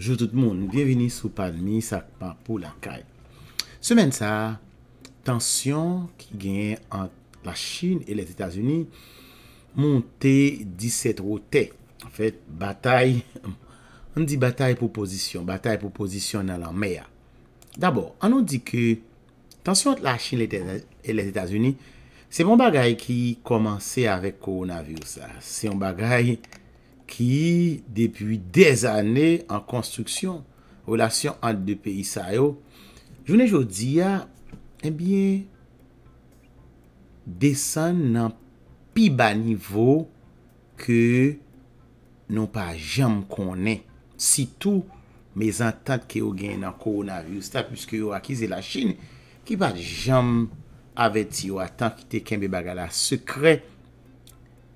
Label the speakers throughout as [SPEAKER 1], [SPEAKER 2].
[SPEAKER 1] Jou tout moun, bienveni sou Padmi Sakpa pou lankay. Semen sa, tension ki gen an la Chine et les Etats-Unis monte 17 rote. En fet, batay, an di batay pou position, batay pou position nan lan meya. Dabor, an nou di ke, tension an la Chine et les Etats-Unis, se moun bagay ki komanse avèk koronavir sa. Se moun bagay... ki depi dez ane an konstruksyon, relasyon an de peyi sa yo, jwene jwodi ya, ebyen, eh desen nan pi ba nivou, ke nou pa jom konen, sitou, me zantad ki yo gen nan koronavir, sta pwiske yo akize la chine, ki pa jom avet yo atan, ki te kenbe baga la sekre,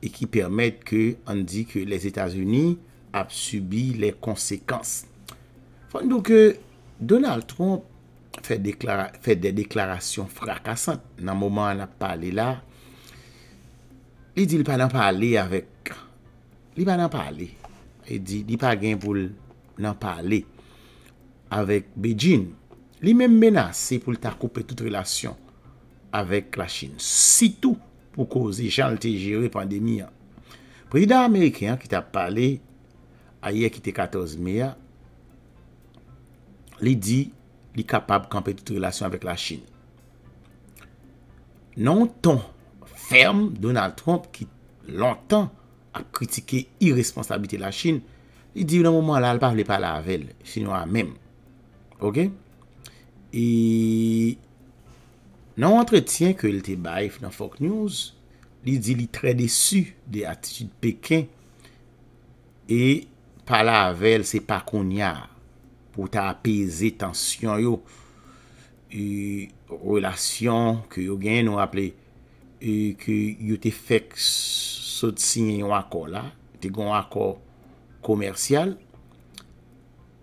[SPEAKER 1] E ki permèt ke an di ke les Etats-Unis ap subi lè konsekans. Fondou ke Donald Trump fè de deklarasyon frakasan nan mouman an ap pale la. Li di li pa nan pale avèk. Li pa nan pale. Li di li pa gen pou nan pale avèk Beijing. Li men menase pou lta koupe tout relasyon avèk la Chine. Si tou. pou kouze jan l te jere pandemi an. Prezident Amerike an ki ta pale, a ye ki te 14 mi an, li di li kapab kompetite relasyon avèk la Chin. Non ton ferme Donald Trump ki lantan a kritike irresponsabilite la Chin, li di nan mouman la alpam li pa la avèl, chino an mèm. Ok? E... nan entretien ke el te baif nan Fock News, li di li tre desu de atitude Pekin, e pala avel se pa kon ya pou ta apese tensyon yo e relasyon ke yo gen nou aple e ke yo te fek sot sin yon akor la, te gon akor komersyal,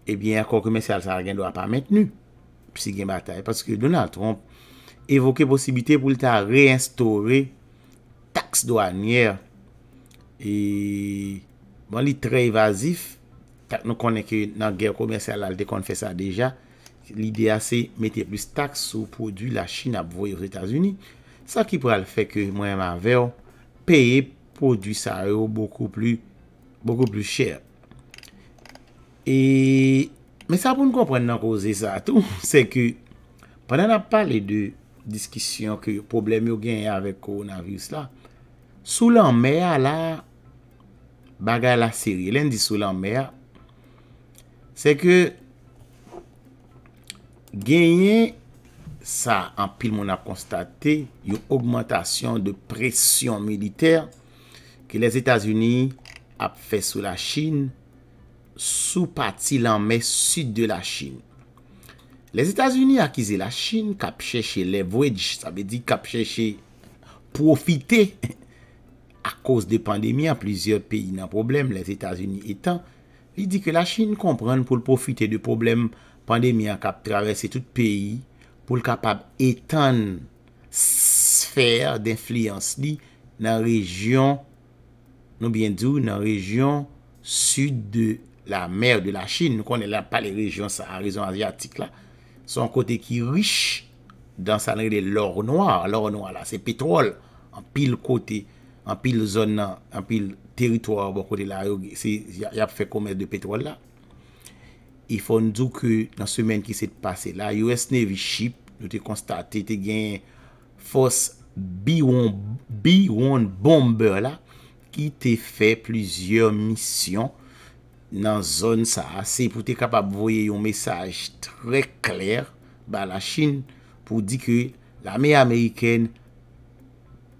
[SPEAKER 1] e bien akor komersyal sa gen do a pa metnou psigen batay, paske Donald Trump evoke posibite pou li ta reinstore taks douanier e bon li tre evazif tak nou konen ke nan ger komersyal al de kon fè sa deja li de a se mette plus taks sou produ la chine ap voye ou s'Etats-Unis sa ki pou al fè ke mwen m'avey peye produ sa yo boku pli boku pli chè e me sa pou nou kompren nan kose sa tou se ke pwè nan ap pale de Diskisyon ki yo problem yo genye avèk koronavius la, sou lan mè a la baga la seri. Len di sou lan mè a, se ke genye sa an pil moun a konstate yo augmentation de presyon militer ki les Etats-Unis ap fè sou la Chine sou pati lan mè sud de la Chine. Les Etats-Unis akize la Chine kap cheche leverage, sa be di kap cheche profite a kouse de pandemi a plusieurs peyi nan probleme. Les Etats-Unis etan, li di ke la Chine kompran pou profite de probleme pandemi a kap travesse tout peyi pou kapab etan sfer de flians li nan rejyon, nou bien di ou nan rejyon sud de la mer de la Chine, nou konen la pa le rejyon sa, rejyon asiatik la, Son kote ki riche dan sanre de lor noyar. Lor noyar la se petrol an pil kote, an pil zon nan, an pil teritory bo kote la. Si ya fe komet de petrol la. I fon djou ke nan semen ki se te pase la. La US Navy Ship nou te konstate te gen fos biwoun bomber la ki te fe plizye mission. nan zon sa a se pou te kapab voye yon mesaj tre kler ba la Chin pou di ke la me Ameriken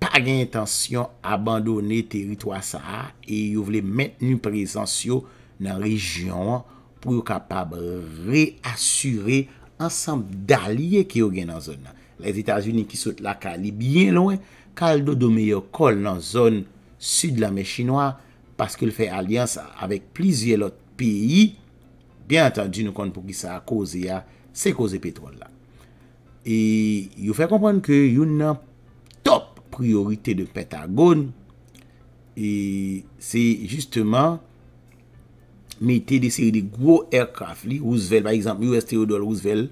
[SPEAKER 1] pa gen intensyon abandone teritwa sa a e yo vle menteni presensyo nan rejyon pou yo kapab reasure ansam daliye ki yo gen nan zon nan les Etats Unis ki sot la Kali bien lwen kal do do me yo kol nan zon sud la me Chinwa Paske l fè alians avèk plizye lot peyi, biantan di nou kon pou ki sa a koze ya, se koze petron la. E yon fè kompon ke yon nan top priorite de Pétagone, e se justeman metè de seri de gwo aircraft li, ouzvel, par exemple, ouzvel,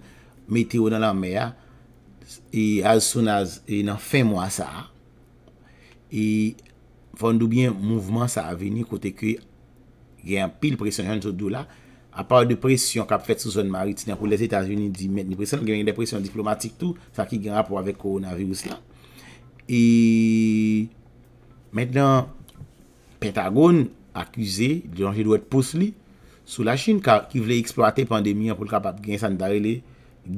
[SPEAKER 1] metè yo nan la mè ya, e nan fè mwa sa a, e Fondoubyen mouvman sa aveni kote ki gen pil presyon jan sou dou la. Apar de presyon kap fet sou zon maritina pou les Etats-Unis di men. Ni presyon gen gen de presyon diplomatik tou. Sa ki gen rap pou avek koronavirous la. E maintenant, Pentagon akuse, di lanje dwe pou sli sou la chine ka ki vle eksploate pandemiyan pou l kapap gen san darele.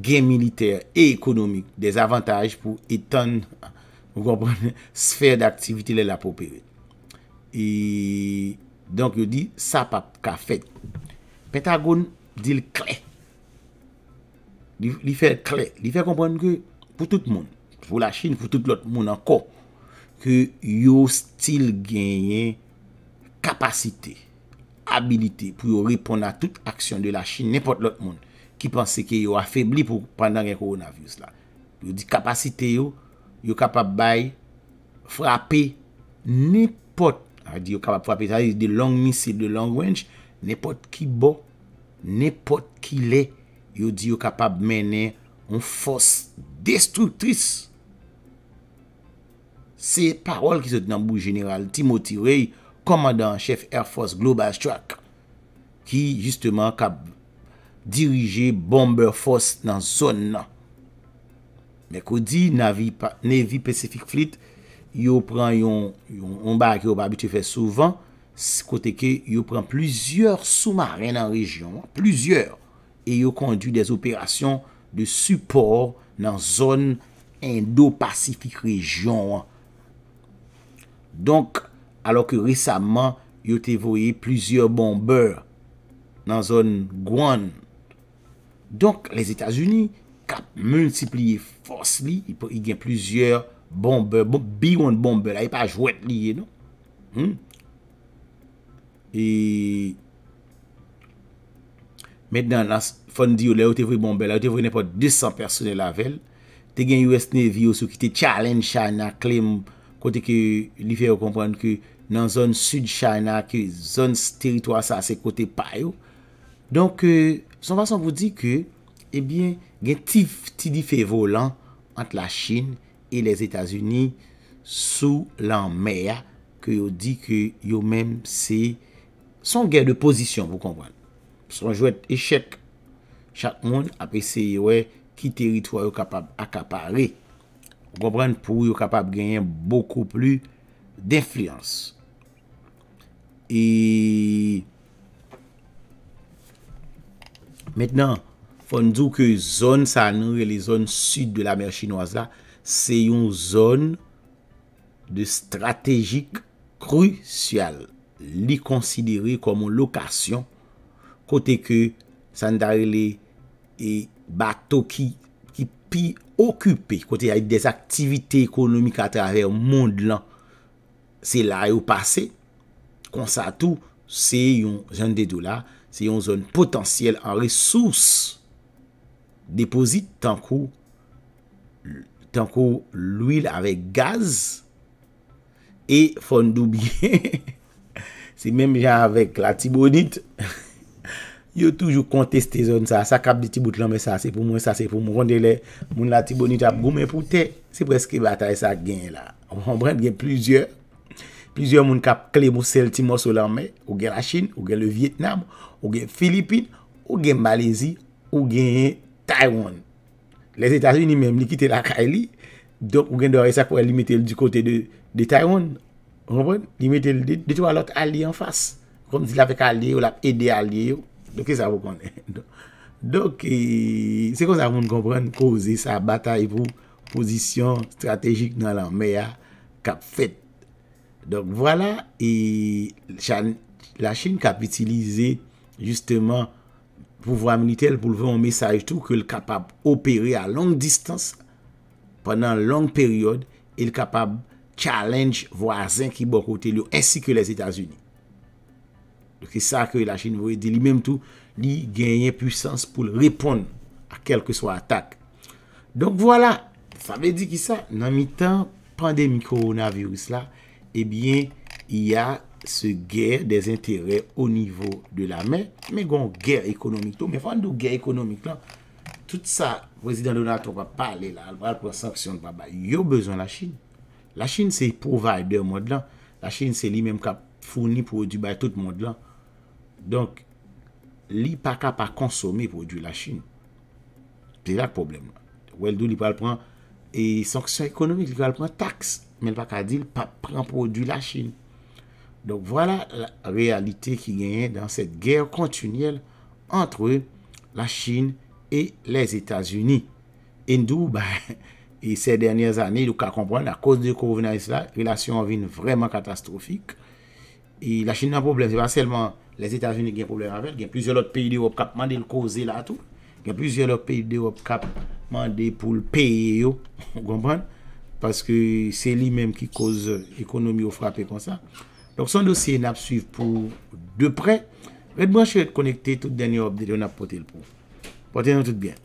[SPEAKER 1] Gen militer e ekonomik. Des avantaj pou etan sfer d'aktiviti lè la pou perite. e donk yo di sa pap ka fet petagon dil kle li fe kle li fe kompon ke pou tout moun pou la chine pou tout lout moun anko ke yo stil genye kapasite, abilite pou yo repon a tout aksyon de la chine nepot lout moun ki pense ke yo afebli pou pandan gen koronavius la yo di kapasite yo yo kapap bay frape, nepot A di yo kapap wapetalize de long misil, de long range, nepot ki bo, nepot ki le, yo di yo kapap mene yon fos destrutris. Se parol ki se tenan bou general, Timoti Ray, komandan chef Air Force Global Strike, ki justeman kap dirije bomber fos nan zon nan. Mekou di, Navy Pacific Fleet, yo pren yon barak yo ba biti fè souvan, kote ke yo pren plizyeur soumarè nan rejyon, plizyeur, e yo kondi des operasyon de supor nan zon endo-pacifik rejyon. Donk, alo ke resamman, yo te voye plizyeur bombeur nan zon Gouane. Donk, les Etats-Unis, kap mounsipliye fosli, yi gen plizyeur, Bombe, bi yon bombe la, yon e pa jwet liye, nou. Hmm? E, medan la fondi yon la, yon te vwe bombe la, yon te vwe nèpo 200 personè la vel. Te gen Yusnevi yon sou ki te challenge China, klem kote ke li fwe yon kompwenn ki nan zon sud China, ki zon teritwa sa se kote payo. Donk, euh, son fason vwe di ke, ebyen eh gen ti di fwe volan ant la Chine, E les Etats-Unis sou lan mer. Ke yo di ke yo men se son gen de pozisyon. Vou konpran. Son jwet eshek chak moun. Ape se yo wè ki teritoryo kapab akapare. Vou konpran pou yo kapab genyen boko plu defliyans. E. Metnan. Fondou ke zon sa nou e le zon sud de la mer chinoise la. se yon zon de strategik krusyal li konsidere komon lokasyon kote ke sandarile e bato ki ki pi okupe kote yon des aktivite ekonomik a traver mond lan se la e ou pase konsa tou se yon zon de do la se yon zon potansyel an resous depozit tankou l tankou l'ouil avèk gaz, e fondou biye, se mèm jè avèk la tibonit, yo toujou konteste zon sa, sa kap di tibot lanme sa, se pou mwen sa, se pou mwen rondele, moun la tibonit ap gomen poutè, se preske batay sa gen la, mwen brend gen plizye, plizye moun kap klemousel ti monsolanme, ou gen la Chin, ou gen le Vietnam, ou gen Filipine, ou gen Malezi, ou gen Taywan, Les Etats-Unis mèm li kite lakay li. Donk ou gen dorè sa pou el li mette l di kote de Tayon. Rompren? Li mette l di to alot Ali en fass. Kom si la pek Ali yo, la pek Ede Ali yo. Donk e sa voponnen. Donk e... Se kon sa voponnen kompren, koze sa batay pou posisyon strategik nan la mea kap fet. Donk vwala, la Chin kap itilize justeman pou vwa aminitel, pou vwa moun mesaj tou, ke l kapab opere a long distance, penan long periode, e l kapab challenge vwa zin ki bo kote li yo, ensi ke les Etats-Unis. Lè ki sa ke la chine vwe di li menm tou, li genyen pwisans pou l repon a kelke swa atak. Donk vwa la, sa ve di ki sa, nan mi tan pandemi koronavirus la, e bien, y a se gèr des intèrè ou nivou de la mè, mè gèr ekonomik to, mè fwa nou gèr ekonomik lan, tout sa, vwèzidant Donato wap pale la, wèl pran sanksyon wap, yo bezon la Chine. La Chine se provider mwèd lan, la Chine se li mèm kap founi prodou bè tout mwèd lan. Donk, li paka pa konsome prodou la Chine. Pè la problem. Wèl dou li pran pran e sanksyon ekonomik, li pran pran taks, men paka di l pa pran prodou la Chine. Donk wala la realite ki genyen dan set ger kontiniel antre la chine e les Etats-Unis. Endou, ba, e se denyez ane, lou ka kompran, la koz de kou vina isla, relasyon vina vina vreman katastrofik. E la chine nan problem, seman les Etats-Unis gen problem anvel, gen plizye lot peyi de wap kap mande l koze la tou. Gen plizye lot peyi de wap kap mande pou l peye yo, gompran, paske se li menm ki koze ekonomi ou frape kon sa. Donk son dosye nap suiv pou de pre. Redbou an chou et konekte tout denye obdite ou nap pote l pou. Pote nan tout bien.